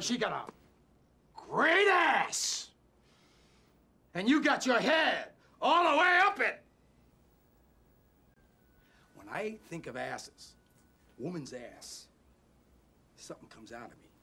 She got a great ass. And you got your head all the way up it. When I think of asses, woman's ass, something comes out of me.